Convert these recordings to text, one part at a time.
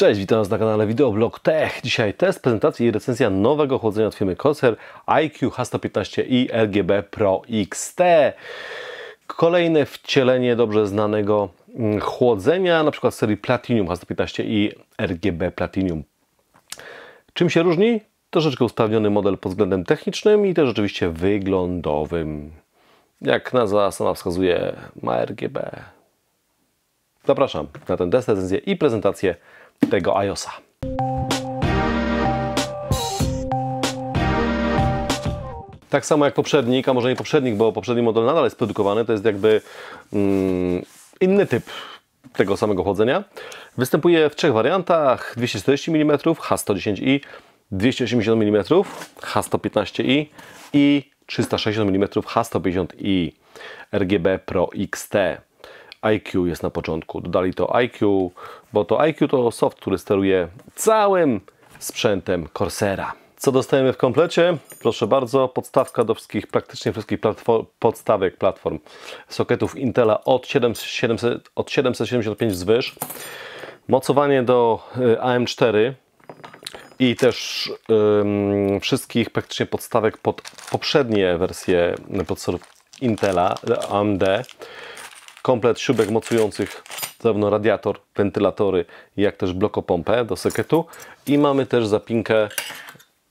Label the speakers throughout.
Speaker 1: Cześć, witam Was na kanale Videoblog Tech. Dzisiaj test, prezentacja i recenzja nowego chłodzenia od firmy Corsair IQ H115 i RGB Pro XT. Kolejne wcielenie dobrze znanego mm, chłodzenia, na przykład serii Platinum H115 i RGB Platinum. Czym się różni? Troszeczkę usprawniony model pod względem technicznym i też oczywiście wyglądowym. Jak nazwa sama wskazuje, ma RGB. Zapraszam na ten test, recenzję i prezentację tego iOSa. Tak samo jak poprzednik, a może nie poprzednik, bo poprzedni model nadal jest produkowany, to jest jakby mm, inny typ tego samego chłodzenia. Występuje w trzech wariantach: 240 mm, H110i, 280 mm, H115i i 360 mm H150i RGB Pro XT. IQ jest na początku. Dodali to IQ, bo to IQ to soft, który steruje całym sprzętem Corsera. Co dostajemy w komplecie? Proszę bardzo, podstawka do wszystkich, praktycznie wszystkich platform, podstawek platform soketów Intela od, 7, 700, od 775 Mocowanie do y, AM4 i też ym, wszystkich praktycznie podstawek pod poprzednie wersje procesorów Intela AMD komplet śrubek mocujących zarówno radiator, wentylatory, jak też blokopompę do soketu i mamy też zapinkę,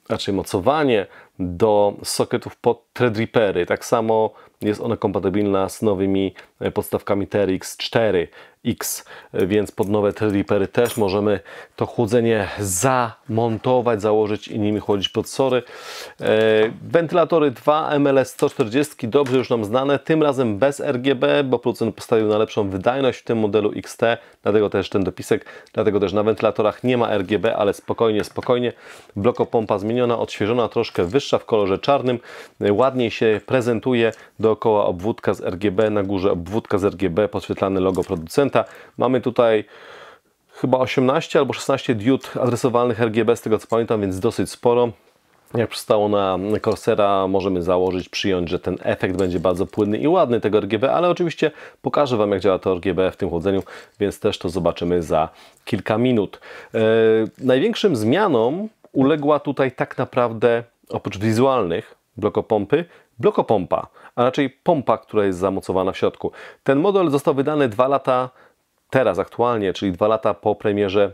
Speaker 1: raczej mocowanie do soketów pod threadrippery. Tak samo jest ona kompatybilna z nowymi e, podstawkami TRX 4X, e, więc pod nowe Threadrippery też możemy to chłodzenie zamontować, założyć i nimi chłodzić pod sory. E, wentylatory 2 MLS 140 dobrze już nam znane, tym razem bez RGB, bo producent postawił na lepszą wydajność w tym modelu XT, dlatego też ten dopisek, dlatego też na wentylatorach nie ma RGB, ale spokojnie, spokojnie. Blokopompa zmieniona, odświeżona, troszkę wyższa w kolorze czarnym, ładniej się prezentuje do dookoła obwódka z RGB, na górze obwódka z RGB, podświetlane logo producenta. Mamy tutaj chyba 18 albo 16 diod adresowalnych RGB, z tego co pamiętam, więc dosyć sporo. Jak przystało na Corsera, możemy założyć, przyjąć, że ten efekt będzie bardzo płynny i ładny tego RGB, ale oczywiście pokażę Wam, jak działa to RGB w tym chłodzeniu, więc też to zobaczymy za kilka minut. Yy, największym zmianom uległa tutaj tak naprawdę, oprócz wizualnych blokopompy, blokopompa, a raczej pompa, która jest zamocowana w środku. Ten model został wydany dwa lata teraz aktualnie, czyli dwa lata po premierze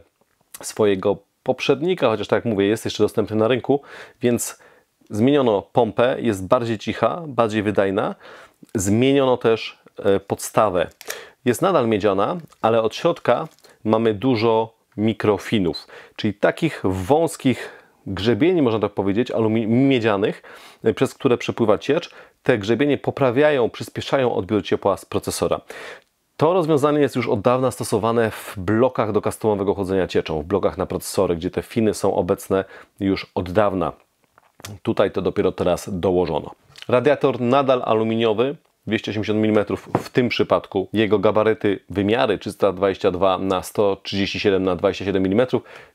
Speaker 1: swojego poprzednika, chociaż tak jak mówię, jest jeszcze dostępny na rynku, więc zmieniono pompę, jest bardziej cicha, bardziej wydajna. Zmieniono też e, podstawę. Jest nadal miedziana, ale od środka mamy dużo mikrofinów, czyli takich wąskich grzebieni, można tak powiedzieć, aluminium miedzianych, e, przez które przepływa ciecz. Te grzebienie poprawiają, przyspieszają odbiór ciepła z procesora. To rozwiązanie jest już od dawna stosowane w blokach do customowego chłodzenia cieczą, w blokach na procesory, gdzie te finy są obecne już od dawna. Tutaj to dopiero teraz dołożono. Radiator nadal aluminiowy, 280 mm w tym przypadku. Jego gabaryty, wymiary 322 na 137 na 27 mm,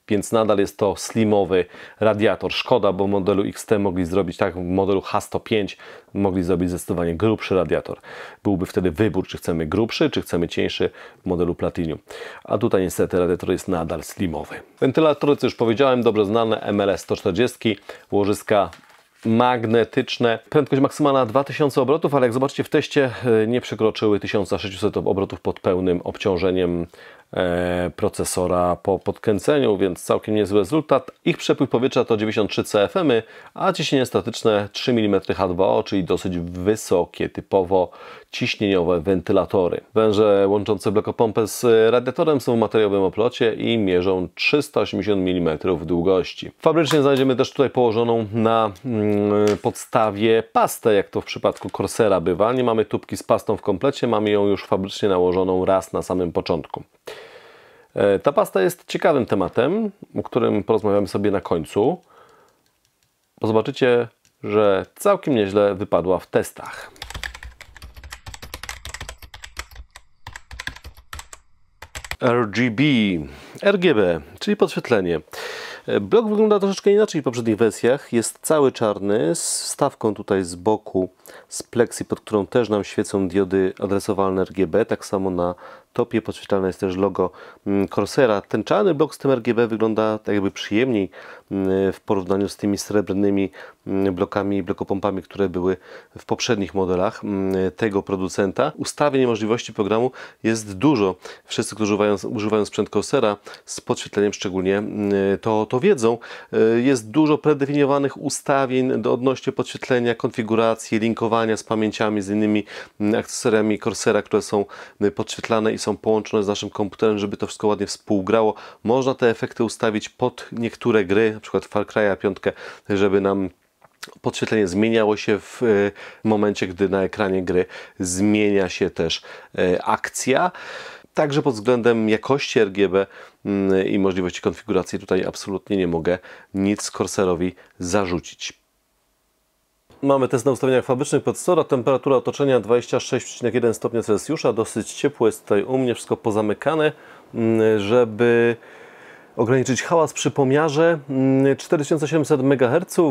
Speaker 1: więc nadal jest to slimowy radiator. Szkoda, bo modelu XT mogli zrobić tak, w modelu H105 mogli zrobić zdecydowanie grubszy radiator. Byłby wtedy wybór, czy chcemy grubszy, czy chcemy cieńszy w modelu Platinum. A tutaj niestety radiator jest nadal slimowy. Wentylatory, co już powiedziałem, dobrze znane, MLS 140, łożyska magnetyczne. Prędkość maksymalna 2000 obrotów, ale jak zobaczycie w teście e, nie przekroczyły 1600 obrotów pod pełnym obciążeniem E, procesora po podkręceniu, więc całkiem niezły rezultat. Ich przepływ powietrza to 93 CFM, a ciśnienie statyczne 3 mm H2O, czyli dosyć wysokie, typowo ciśnieniowe wentylatory. Węże łączące blokopompę z radiatorem są w materiałowym oplocie i mierzą 380 mm długości. Fabrycznie znajdziemy też tutaj położoną na mm, podstawie pastę, jak to w przypadku Corsera bywa. Nie mamy tubki z pastą w komplecie, mamy ją już fabrycznie nałożoną raz na samym początku. E, ta pasta jest ciekawym tematem, o którym porozmawiamy sobie na końcu. zobaczycie, że całkiem nieźle wypadła w testach. RGB, RGB, czyli podświetlenie. E, blok wygląda troszeczkę inaczej w poprzednich wersjach. Jest cały czarny, z wstawką tutaj z boku, z pleksji, pod którą też nam świecą diody adresowalne RGB, tak samo na topie. Podświetlane jest też logo mm, Corsera. Ten czarny blok z tym RGB wygląda tak jakby przyjemniej mm, w porównaniu z tymi srebrnymi mm, blokami i blokopompami, które były w poprzednich modelach tego producenta. Ustawień możliwości programu jest dużo. Wszyscy, którzy używają, używają sprzęt Corsera z podświetleniem szczególnie to, to wiedzą. E, jest dużo predefiniowanych ustawień do odnośnie podświetlenia, konfiguracji, linkowania z pamięciami, z innymi akcesoriami Corsera, które są y, podświetlane i są połączone z naszym komputerem, żeby to wszystko ładnie współgrało. Można te efekty ustawić pod niektóre gry, na przykład Far Cry'a 5, żeby nam podświetlenie zmieniało się w e, momencie, gdy na ekranie gry zmienia się też e, akcja. Także pod względem jakości RGB mm, i możliwości konfiguracji tutaj absolutnie nie mogę nic Corsairowi zarzucić. Mamy test na ustawieniach fabrycznych procesora, temperatura otoczenia 26,1 stopnia Celsjusza, dosyć ciepło jest tutaj u mnie, wszystko pozamykane, mm, żeby ograniczyć hałas przy pomiarze. 4700 mm, MHz, y,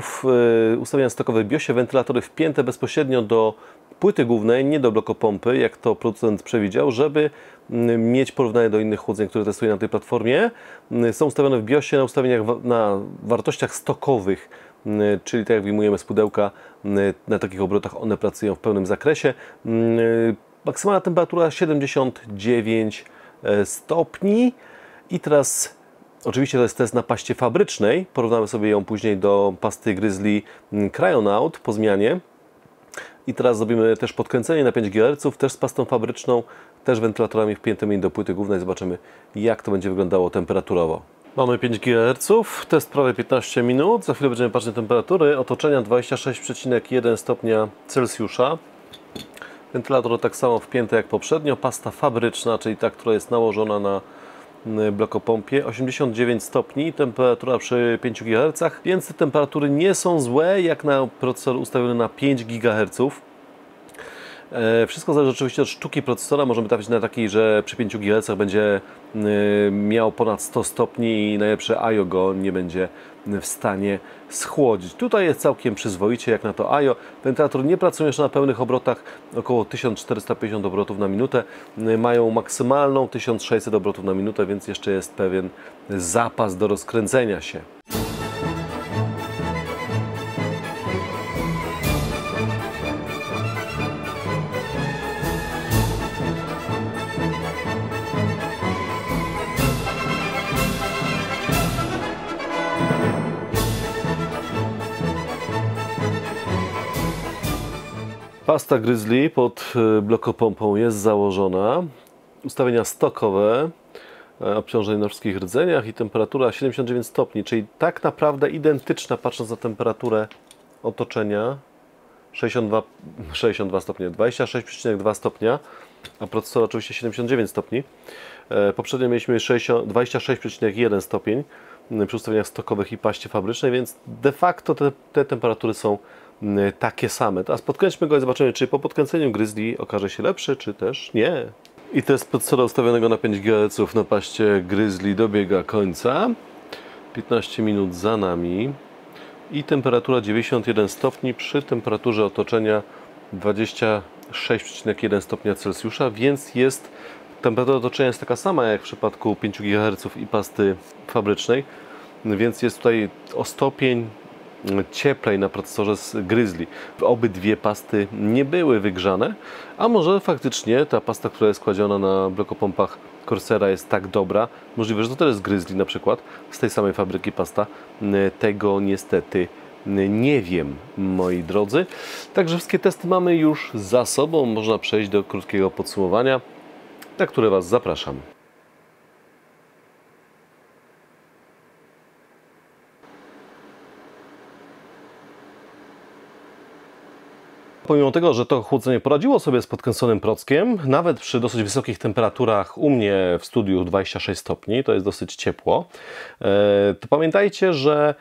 Speaker 1: ustawienia stokowe BIOSie, wentylatory wpięte bezpośrednio do płyty głównej, nie do blokopompy, jak to producent przewidział, żeby mm, mieć porównanie do innych chłodzeń, które testuje na tej platformie. Y, są ustawione w BIOSie na ustawieniach na wartościach stokowych Mm, y, czyli tak jak wyjmujemy z pudełka, mm, y, na takich obrotach one pracują w pełnym zakresie. Mm, y, maksymalna temperatura 79 e, stopni i teraz Oczywiście to jest test na paście fabrycznej. Porównamy sobie ją później do pasty Grizzly Cryonaut po zmianie. I teraz zrobimy też podkręcenie na 5 GHz, też z pastą fabryczną, też wentylatorami wpiętymi do płyty głównej. Zobaczymy jak to będzie wyglądało temperaturowo. Mamy 5 GHz, test prawie 15 minut, za chwilę będziemy patrzeć na temperatury, otoczenia 26,1 stopnia Celsjusza. Wentylator tak samo wpięty jak poprzednio, pasta fabryczna, czyli ta, która jest nałożona na blokopompie, 89 stopni, temperatura przy 5 GHz, więc te temperatury nie są złe, jak na procesor ustawiony na 5 GHz. E, wszystko zależy oczywiście od sztuki procesora. Możemy trafić na taki, że przy 5 GHz będzie y, miał ponad 100 stopni i najlepsze IO go nie będzie w stanie schłodzić. Tutaj jest całkiem przyzwoicie jak na to IO. Wentylator nie pracuje jeszcze na pełnych obrotach, około 1450 obrotów na minutę. Y, mają maksymalną 1600 obrotów na minutę, więc jeszcze jest pewien zapas do rozkręcenia się. Pasta Grizzly pod y, blokopompą jest założona. Ustawienia stokowe, e, obciążenie na wszystkich rdzeniach i temperatura 79 stopni, czyli tak naprawdę identyczna patrząc na temperaturę otoczenia 62, 62 stopnie, 26,2 stopnia, a procesor oczywiście 79 stopni. E, poprzednio mieliśmy 26,1 stopień przy ustawieniach stokowych i paście fabrycznej, więc de facto te, te temperatury są Mm, takie same. A podkręćmy go i zobaczymy, czy po podkręceniu Grizzly okaże się lepszy, czy też nie. I test podsola ustawionego na 5 GHz na paście Grizzly dobiega końca. 15 minut za nami i temperatura 91 stopni przy temperaturze otoczenia 26,1 stopnia Celsjusza, więc jest temperatura otoczenia jest taka sama jak w przypadku 5 GHz i pasty fabrycznej, więc jest tutaj o stopień cieplej na procesorze z Grizzly. Obydwie pasty nie były wygrzane, a może faktycznie ta pasta, która jest kładziona na blokopompach Corsera jest tak dobra, możliwe, że to też jest Grizzly na przykład, z tej samej fabryki pasta. Tego niestety nie wiem, moi drodzy. Także wszystkie testy mamy już za sobą, można przejść do krótkiego podsumowania, na które Was zapraszam. pomimo tego, że to chłodzenie poradziło sobie z podkręconym prockiem, nawet przy dosyć wysokich temperaturach u mnie w studiu 26 stopni, to jest dosyć ciepło, e, to pamiętajcie, że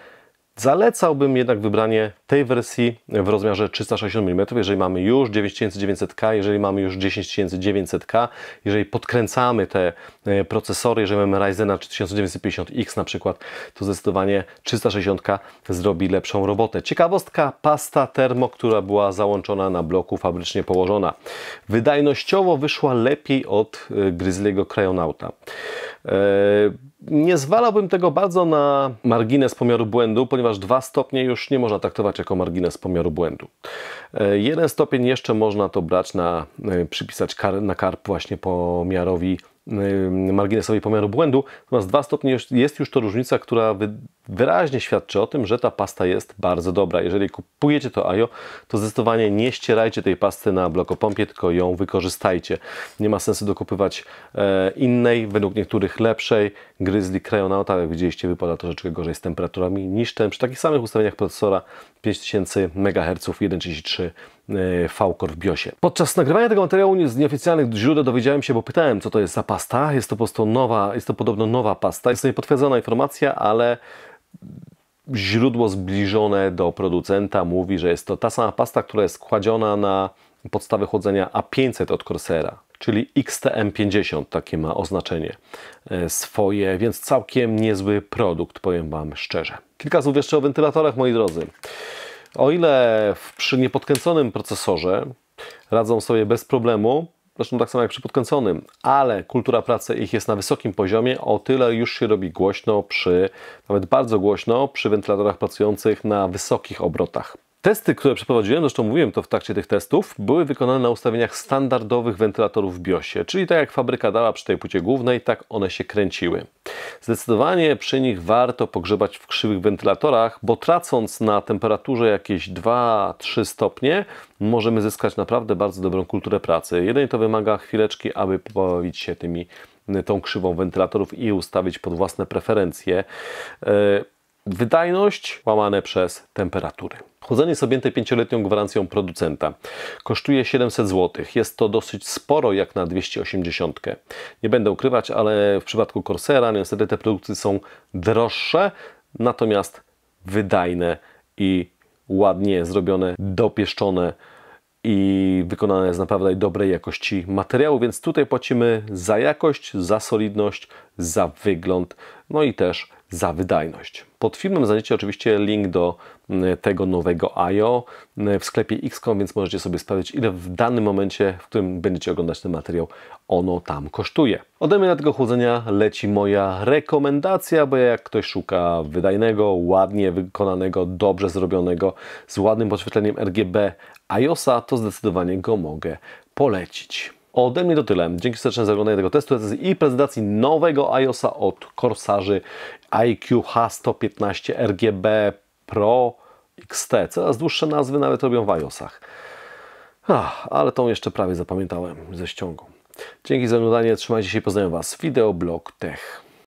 Speaker 1: zalecałbym jednak wybranie tej wersji w rozmiarze 360 mm, jeżeli mamy już 9900K, jeżeli mamy już 10900K, jeżeli podkręcamy te e, procesory, jeżeli mamy Ryzena 3950X na przykład, to zdecydowanie 360K zrobi lepszą robotę. Ciekawostka, pasta termo, która była załączona na bloku, fabrycznie położona. Wydajnościowo wyszła lepiej od e, gryzlego krajonauta. E, nie zwalałbym tego bardzo na margines pomiaru błędu, ponieważ dwa stopnie już nie można traktować jako margines pomiaru błędu. E, jeden stopień jeszcze można to brać na, e, przypisać kar, na karp właśnie pomiarowi e, marginesowi pomiaru błędu, natomiast dwa stopnie jest już to różnica, która wyraźnie świadczy o tym, że ta pasta jest bardzo dobra. Jeżeli kupujecie to AJO, to zdecydowanie nie ścierajcie tej pasty na blokopompie, tylko ją wykorzystajcie. Nie ma sensu dokupywać innej, według niektórych lepszej, Grizzly Cryonauta, jak widzieliście, wypada troszeczkę gorzej z temperaturami niż ten. Przy takich samych ustawieniach procesora 5000 MHz 1.33 V-Core w BIOSie. Podczas nagrywania tego materiału z nieoficjalnych źródeł dowiedziałem się, bo pytałem, co to jest za pasta. Jest to po prostu nowa, jest to podobno nowa pasta. Jest to niepotwierdzona informacja, ale źródło zbliżone do producenta mówi, że jest to ta sama pasta, która jest kładziona na podstawy chłodzenia A500 od Corsera czyli XTM50, takie ma oznaczenie e, swoje, więc całkiem niezły produkt, powiem Wam szczerze. Kilka słów jeszcze o wentylatorach, moi drodzy. O ile przy niepodkręconym procesorze radzą sobie bez problemu, zresztą tak samo jak przy podkręconym, ale kultura pracy ich jest na wysokim poziomie, o tyle już się robi głośno przy, nawet bardzo głośno, przy wentylatorach pracujących na wysokich obrotach. Testy, które przeprowadziłem, zresztą mówiłem to w trakcie tych testów, były wykonane na ustawieniach standardowych wentylatorów w BIOSie, czyli tak jak fabryka dała przy tej płycie głównej, tak one się kręciły. Zdecydowanie przy nich warto pogrzebać w krzywych wentylatorach, bo tracąc na temperaturze jakieś 2-3 stopnie, możemy zyskać naprawdę bardzo dobrą kulturę pracy. Jedynie to wymaga chwileczki, aby pobawić się tymi tą krzywą wentylatorów i ustawić pod własne preferencje. E, wydajność łamane przez temperatury. Chłodzenie jest objęte pięcioletnią gwarancją producenta. Kosztuje 700 zł. Jest to dosyć sporo jak na 280. Nie będę ukrywać, ale w przypadku Corsera niestety te produkty są droższe, natomiast wydajne i ładnie zrobione, dopieszczone i wykonane z naprawdę dobrej jakości materiału, więc tutaj płacimy za jakość, za solidność, za wygląd, no i też za wydajność. Pod filmem znajdziecie oczywiście link do tego nowego IO w sklepie XCOM, więc możecie sobie sprawdzić, ile w danym momencie, w którym będziecie oglądać ten materiał, ono tam kosztuje. Ode mnie na tego chłodzenia leci moja rekomendacja, bo jak ktoś szuka wydajnego, ładnie wykonanego, dobrze zrobionego, z ładnym podświetleniem RGB IOSa, to zdecydowanie go mogę polecić. Ode mnie to tyle. Dzięki serdecznie za oglądanie tego testu i prezentacji nowego iOS-a od Corsarzy IQH115 RGB Pro XT. Coraz dłuższe nazwy nawet robią w iOSach. Ach, ale tą jeszcze prawie zapamiętałem ze ściągą. Dzięki za oglądanie, trzymajcie się i poznaję Was. Videoblog Tech.